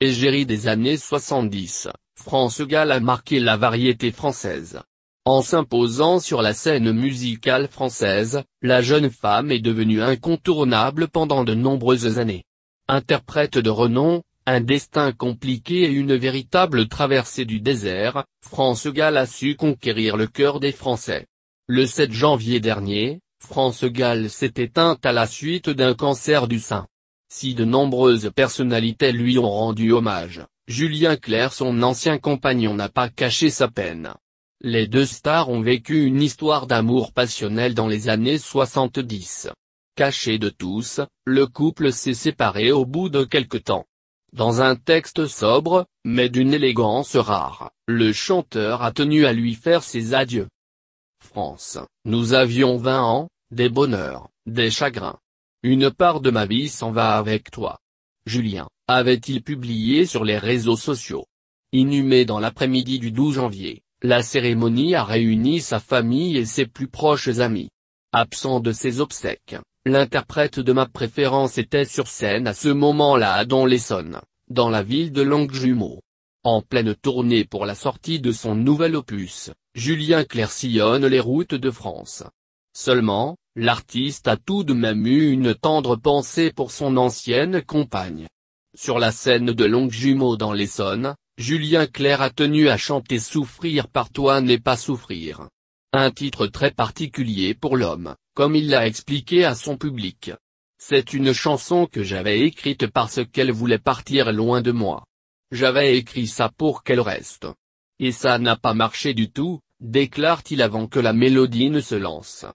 Égérie des années 70, France Gall a marqué la variété française. En s'imposant sur la scène musicale française, la jeune femme est devenue incontournable pendant de nombreuses années. Interprète de renom, un destin compliqué et une véritable traversée du désert, France Gall a su conquérir le cœur des Français. Le 7 janvier dernier, France Gall s'est éteinte à la suite d'un cancer du sein. Si de nombreuses personnalités lui ont rendu hommage, Julien Clerc son ancien compagnon n'a pas caché sa peine. Les deux stars ont vécu une histoire d'amour passionnel dans les années 70. Caché de tous, le couple s'est séparé au bout de quelque temps. Dans un texte sobre, mais d'une élégance rare, le chanteur a tenu à lui faire ses adieux. France, nous avions 20 ans, des bonheurs, des chagrins, une part de ma vie s'en va avec toi. Julien, avait-il publié sur les réseaux sociaux. Inhumé dans l'après-midi du 12 janvier, la cérémonie a réuni sa famille et ses plus proches amis. Absent de ses obsèques, l'interprète de ma préférence était sur scène à ce moment-là à Don l'Essonne, dans la ville de Longjumeau. En pleine tournée pour la sortie de son nouvel opus, Julien Clerc sillonne les routes de France. Seulement, l'artiste a tout de même eu une tendre pensée pour son ancienne compagne. Sur la scène de Longue Jumeau dans l'Essonne, Julien Clerc a tenu à chanter Souffrir par toi n'est pas souffrir. Un titre très particulier pour l'homme, comme il l'a expliqué à son public. C'est une chanson que j'avais écrite parce qu'elle voulait partir loin de moi. J'avais écrit ça pour qu'elle reste. Et ça n'a pas marché du tout, déclare-t-il avant que la mélodie ne se lance.